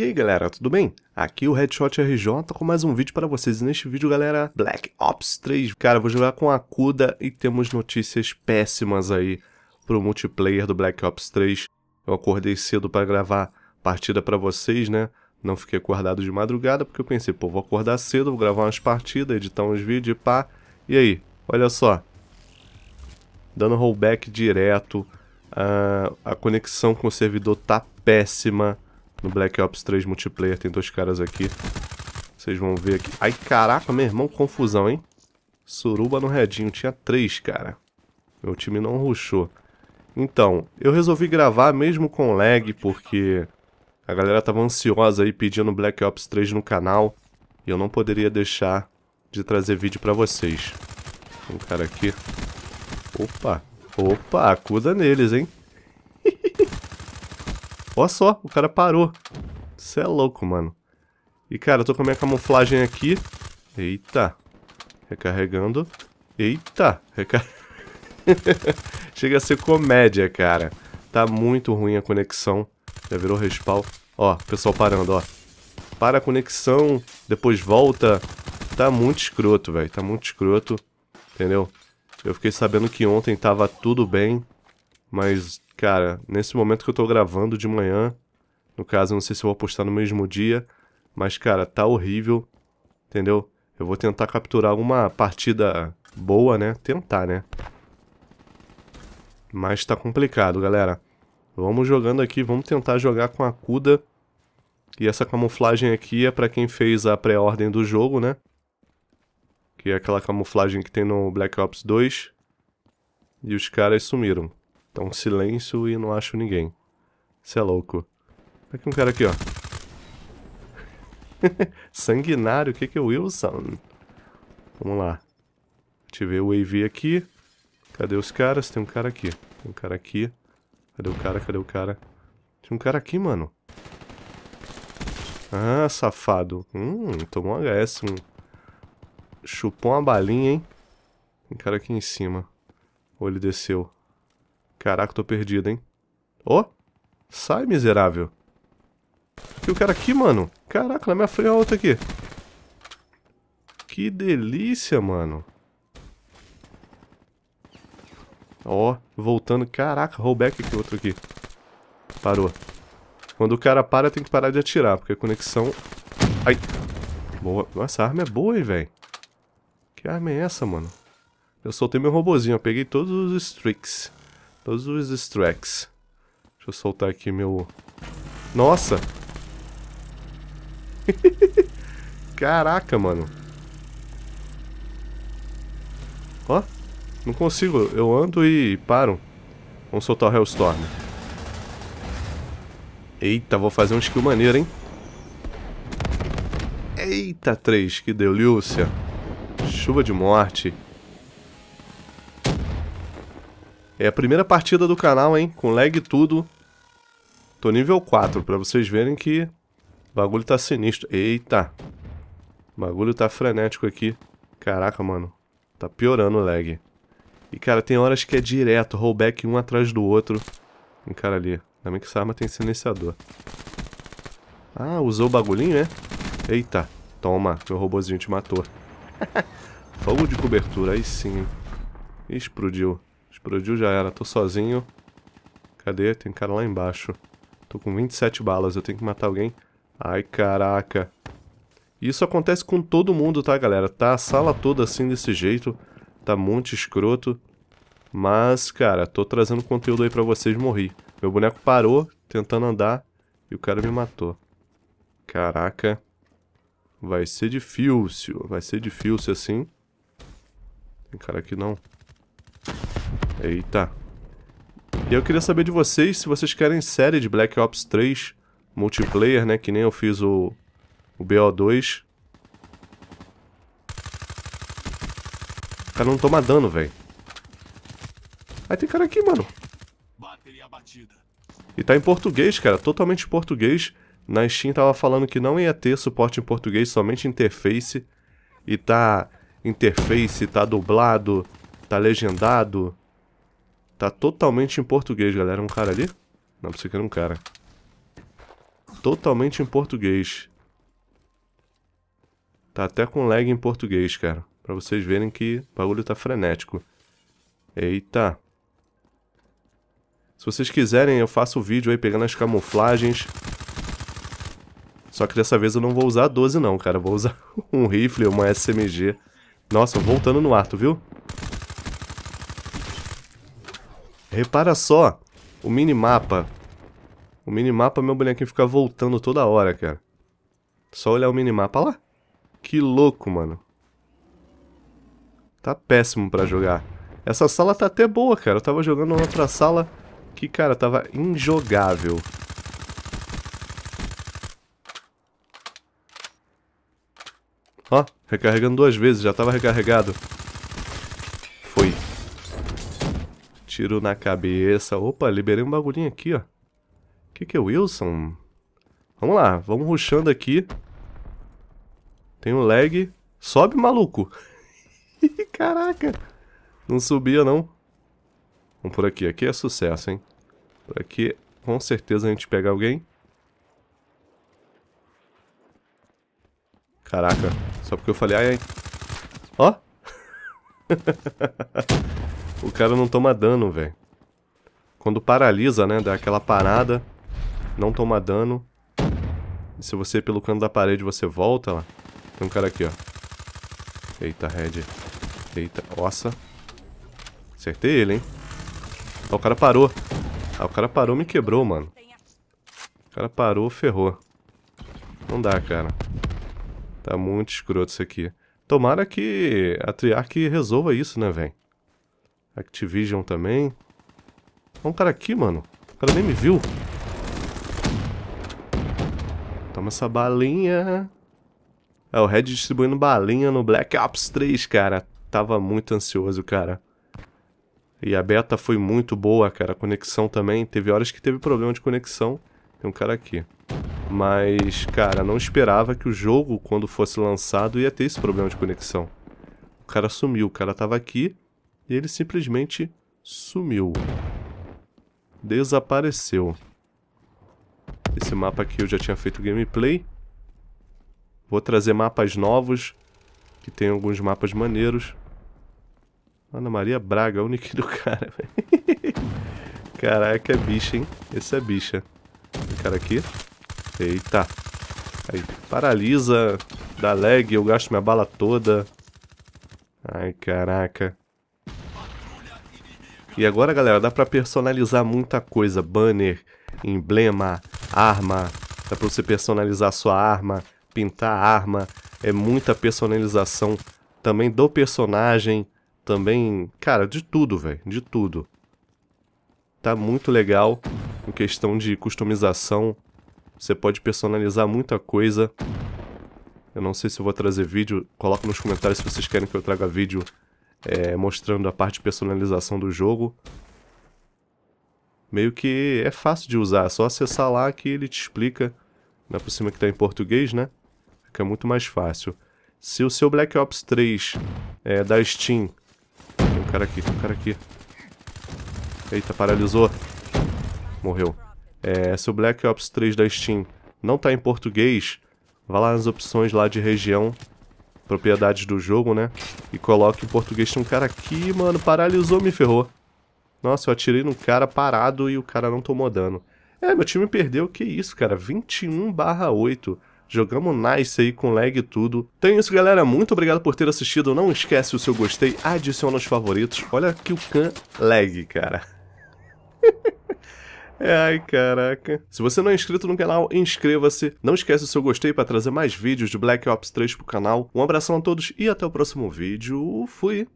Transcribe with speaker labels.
Speaker 1: E aí galera, tudo bem? Aqui é o Headshot RJ com mais um vídeo para vocês. E neste vídeo, galera, Black Ops 3. Cara, vou jogar com a Kuda e temos notícias péssimas aí pro multiplayer do Black Ops 3. Eu acordei cedo para gravar partida para vocês, né? Não fiquei acordado de madrugada porque eu pensei, pô, vou acordar cedo, vou gravar umas partidas, editar uns vídeos e pá. E aí, olha só. Dando rollback direto. a, ah, a conexão com o servidor tá péssima no Black Ops 3 multiplayer. Tem dois caras aqui. Vocês vão ver aqui. Ai, caraca, meu irmão, confusão, hein? Suruba no redinho. Tinha três, cara. Meu time não ruxou. Então, eu resolvi gravar mesmo com lag, porque a galera tava ansiosa aí pedindo Black Ops 3 no canal. E eu não poderia deixar de trazer vídeo pra vocês. Tem um cara aqui. Opa, opa, acuda neles, hein? Olha só, o cara parou. Você é louco, mano. E, cara, eu tô com a minha camuflagem aqui. Eita. Recarregando. Eita. Recar... Chega a ser comédia, cara. Tá muito ruim a conexão. Já virou respawn. Ó, pessoal parando, ó. Para a conexão, depois volta. Tá muito escroto, velho. Tá muito escroto. Entendeu? Eu fiquei sabendo que ontem tava tudo bem, mas cara, nesse momento que eu tô gravando de manhã, no caso, não sei se eu vou postar no mesmo dia, mas, cara, tá horrível, entendeu? Eu vou tentar capturar alguma partida boa, né? Tentar, né? Mas tá complicado, galera. Vamos jogando aqui, vamos tentar jogar com a Cuda. E essa camuflagem aqui é pra quem fez a pré-ordem do jogo, né? Que é aquela camuflagem que tem no Black Ops 2. E os caras sumiram. Tá um silêncio e não acho ninguém. Você é louco. Tem aqui um cara aqui, ó. Sanguinário, o que que é Wilson? Vamos lá. Ativei o AV aqui. Cadê os caras? Tem um cara aqui. Tem um cara aqui. Cadê o cara? Cadê o cara? Tem um cara aqui, mano. Ah, safado. Hum, tomou um HS. Um... Chupou uma balinha, hein? Tem um cara aqui em cima. Ou ele desceu. Caraca, tô perdido, hein? Ó! Oh, sai, miserável! E o cara aqui, mano? Caraca, na minha frente a é outra aqui. Que delícia, mano. Ó, oh, voltando. Caraca, rollback aqui, outro aqui. Parou. Quando o cara para, tem que parar de atirar, porque a conexão... Ai! Boa. Nossa, a arma é boa, hein, velho. Que arma é essa, mano? Eu soltei meu robozinho, eu peguei todos os streaks. Todos os strikes. Deixa eu soltar aqui meu... Nossa! Caraca, mano. Ó, não consigo. Eu ando e paro. Vamos soltar o Hellstorm. Eita, vou fazer um skill maneiro, hein? Eita, 3, que delícia. Chuva de morte. É a primeira partida do canal, hein? Com lag e tudo. Tô nível 4, pra vocês verem que o bagulho tá sinistro. Eita! O bagulho tá frenético aqui. Caraca, mano. Tá piorando o lag. E, cara, tem horas que é direto, rollback um atrás do outro. Um cara ali. Ainda bem que essa arma tem silenciador. Ah, usou o bagulhinho, né? Eita, toma, meu robôzinho te matou. Fogo de cobertura, aí sim. Explodiu. Explodiu, já era. Tô sozinho. Cadê? Tem cara lá embaixo. Tô com 27 balas, eu tenho que matar alguém. Ai, caraca. Isso acontece com todo mundo, tá, galera? Tá a sala toda assim, desse jeito. Tá muito escroto. Mas, cara, tô trazendo conteúdo aí pra vocês morrer. Meu boneco parou, tentando andar, e o cara me matou. Caraca. Vai ser difícil, vai ser difícil assim. Tem cara aqui não. Eita. E eu queria saber de vocês se vocês querem série de Black Ops 3 multiplayer, né? Que nem eu fiz o, o BO2. O cara não toma dano, velho. Aí tem cara aqui, mano. E tá em português, cara. Totalmente em português. Na Steam tava falando que não ia ter suporte em português, somente interface. E tá interface, tá dublado, tá legendado, Tá totalmente em português, galera. É um cara ali? Não, pensei que era um cara. Totalmente em português. Tá até com lag em português, cara. Pra vocês verem que o bagulho tá frenético. Eita. Se vocês quiserem, eu faço o vídeo aí pegando as camuflagens. Só que dessa vez eu não vou usar 12 não, cara. vou usar um rifle uma SMG. Nossa, voltando no ar, tu viu? Repara só o minimapa. O minimapa, meu bonequinho fica voltando toda hora, cara. Só olhar o minimapa lá. Que louco, mano. Tá péssimo pra jogar. Essa sala tá até boa, cara. Eu tava jogando outra sala que, cara, tava injogável. Ó, recarregando duas vezes, já tava recarregado. tiro na cabeça. Opa, liberei um bagulhinho aqui, ó. Que que é o Wilson? Vamos lá, vamos ruxando aqui. Tem um lag. Sobe, maluco. Caraca. Não subia, não. Vamos por aqui. Aqui é sucesso, hein? Por aqui, com certeza, a gente pega alguém. Caraca. Só porque eu falei, ai, ai. Ó. O cara não toma dano, velho. Quando paralisa, né, dá aquela parada, não toma dano. E se você ir pelo canto da parede, você volta lá. Tem um cara aqui, ó. Eita, Red. Eita, nossa. Acertei ele, hein. Ó, o cara parou. Ah, o cara parou me quebrou, mano. O cara parou, ferrou. Não dá, cara. Tá muito escroto isso aqui. Tomara que a Triarch resolva isso, né, velho? Activision também. Olha é um cara aqui, mano. O cara nem me viu. Toma essa balinha. É, o Red distribuindo balinha no Black Ops 3, cara. Tava muito ansioso, cara. E a beta foi muito boa, cara. A conexão também. Teve horas que teve problema de conexão. Tem um cara aqui. Mas, cara, não esperava que o jogo, quando fosse lançado, ia ter esse problema de conexão. O cara sumiu. O cara tava aqui. E ele simplesmente sumiu. Desapareceu. Esse mapa aqui eu já tinha feito gameplay. Vou trazer mapas novos, que tem alguns mapas maneiros. Ana Maria Braga, o nick do cara, Caraca, é bicha, hein? Esse é bicha. O cara aqui. Eita. Aí, paralisa, dá lag, eu gasto minha bala toda. Ai, caraca. E agora, galera, dá pra personalizar muita coisa. Banner, emblema, arma. Dá pra você personalizar sua arma, pintar a arma. É muita personalização também do personagem. Também, cara, de tudo, velho. De tudo. Tá muito legal em questão de customização. Você pode personalizar muita coisa. Eu não sei se eu vou trazer vídeo. Coloca nos comentários se vocês querem que eu traga vídeo é, mostrando a parte de personalização do jogo. Meio que é fácil de usar, é só acessar lá que ele te explica. Na por cima que está em português, né? Fica muito mais fácil. Se o seu Black Ops 3 é da Steam... Tem um cara aqui, tem um cara aqui. Eita, paralisou. Morreu. É, se o Black Ops 3 da Steam não está em português, vá lá nas opções lá de região propriedades do jogo, né? E coloca em português. Tem um cara aqui, mano, paralisou, me ferrou. Nossa, eu atirei no cara parado e o cara não tomou dano. É, meu time perdeu, que isso, cara. 21 barra 8. Jogamos nice aí com lag e tudo. Então é isso, galera. Muito obrigado por ter assistido. Não esquece o seu gostei, adiciona os favoritos. Olha que o can lag, cara. Ai, caraca. Se você não é inscrito no canal, inscreva-se. Não esquece o seu gostei para trazer mais vídeos de Black Ops 3 pro canal. Um abração a todos e até o próximo vídeo. Fui!